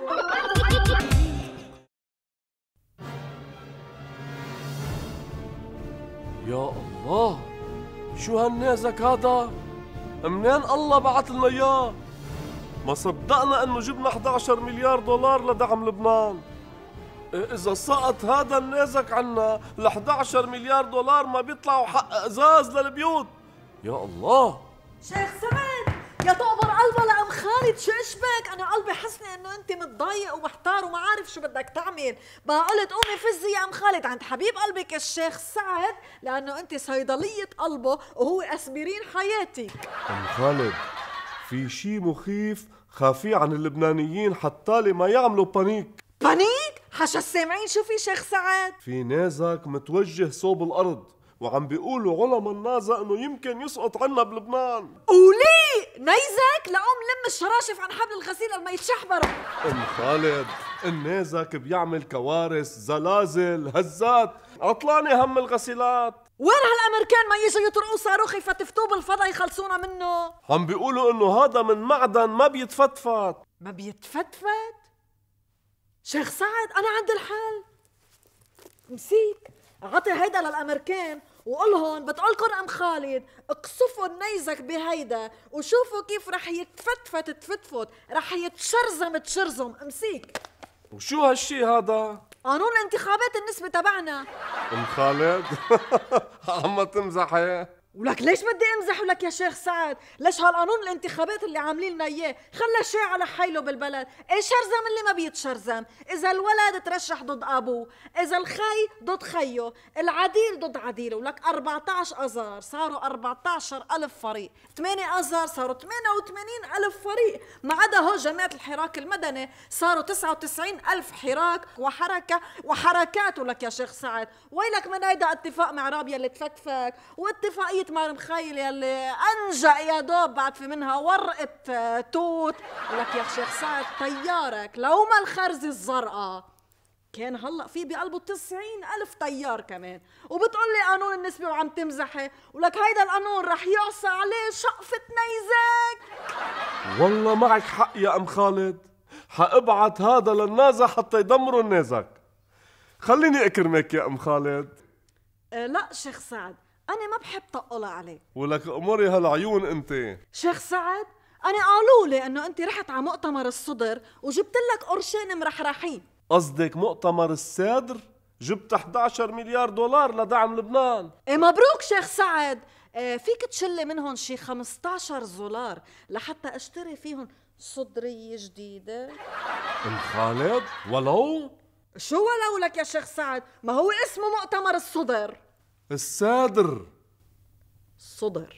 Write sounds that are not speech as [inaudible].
يا الله شو هالنازك هذا؟ منين الله بعث لنا اياه؟ ما صدقنا انه جبنا 11 مليار دولار لدعم لبنان إيه، اذا سقط هذا النازك عنا ال 11 مليار دولار ما بيطلعوا حق ازاز للبيوت يا الله شيخ سمير يا تقبر قلبها لأم خالد شو اشبك؟ أنا قلبي حسني إنه أنت متضايق ومحتار وما عارف شو بدك تعمل، بقى قلت قومي فزي يا أم خالد عند حبيب قلبك الشيخ سعد لأنه أنت صيدلية قلبه وهو أسبرين حياتي أم خالد في شي مخيف خافي عن اللبنانيين حتى ما يعملوا بانيك بانيك؟ حشا السامعين شو في شيخ سعد؟ في نازك متوجه صوب الأرض وعم بيقولوا علماء النازا انه يمكن يسقط عنا بلبنان قولي نيزك لقوم لم الشراشف عن حبل الغسيل لما يتشحبروا ام خالد النيزك بيعمل كوارث زلازل هزات عطلانه هم الغسيلات وين هالامريكان ما يجوا يطرقوا صاروخ يفتفتوه بالفضاء يخلصونا منه عم بيقولوا انه هذا من معدن ما بيتفتفت ما بيتفتفت شيخ سعد انا عندي الحل مسيك عطي هيدا للامريكان وقلهم بتقولكن ام خالد اقصفوا النيزك بهيدا وشوفوا كيف رح يتفتفت تفتفت رح يتشرزم تشرزم امسيك وشو هالشي هذا؟ قانون انتخابات النسبة تبعنا ام خالد [laughs] عم تمزحي ولك ليش بدي امزح ولك يا شيخ سعد؟ ليش هالقانون الانتخابات اللي عاملين لنا اياه خلى شيء على حيله بالبلد، ايه شرزم اللي ما بيتشرزم، اذا الولد ترشح ضد ابوه، اذا الخي ضد خيه، العديل ضد عديله، ولك 14 اذار صاروا 14 الف فريق، 8 اذار صاروا 88 الف فريق، ما عدا هو جماعه الحراك المدني صاروا 99 الف حراك وحركه وحركات ولك يا شيخ سعد، ويلك من هيدا اتفاق مع رابيا اللي تفكفك، واتفاقيه خيط مار مخيل يلي انجا يا دوب بعد في منها ورقه آه، توت لك يا شيخ سعد طيارك لو ما الخرزه الزرقاء كان هلا في بقلبه 90 ألف طيار كمان وبتقول لي قانون النسبة وعم تمزحي ولك هيدا القانون رح يعصى عليه شقفة نيزك والله معك حق يا أم خالد حابعت هذا للنازع حتى يدمروا النازك خليني أكرمك يا أم خالد أه لا شيخ سعد انا ما بحب طقلها عليه ولك اموري هالعيون انت شيخ سعد انا قالوا لي انه انت رحت على مؤتمر الصدر وجبت لك قرشين مرحرحين قصدك مؤتمر الصدر جبت 11 مليار دولار لدعم لبنان ايه مبروك شيخ سعد إيه فيك تشلي منهم شي 15 زولار لحتى اشتري فيهم صدرية جديدة خالد ولو شو ولو لك يا شيخ سعد ما هو اسمه مؤتمر الصدر الصدر صدر